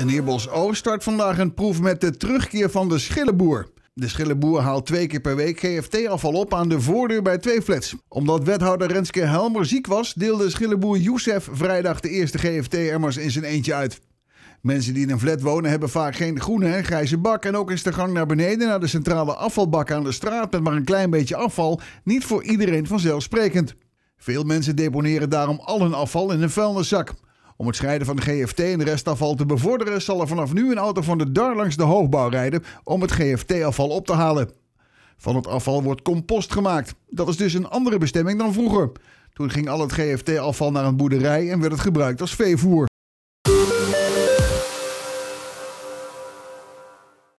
En Eerbos Oost start vandaag een proef met de terugkeer van de Schillenboer. De Schillenboer haalt twee keer per week GFT-afval op aan de voordeur bij twee flats. Omdat wethouder Renske Helmer ziek was, deelde Schillenboer Youssef vrijdag de eerste GFT-emmers in zijn eentje uit. Mensen die in een flat wonen hebben vaak geen groene en grijze bak. En ook is de gang naar beneden naar de centrale afvalbak aan de straat met maar een klein beetje afval niet voor iedereen vanzelfsprekend. Veel mensen deponeren daarom al hun afval in een vuilniszak. Om het scheiden van de GFT en de restafval te bevorderen, zal er vanaf nu een auto van de DAR langs de hoogbouw rijden om het GFT-afval op te halen. Van het afval wordt compost gemaakt. Dat is dus een andere bestemming dan vroeger. Toen ging al het GFT-afval naar een boerderij en werd het gebruikt als veevoer.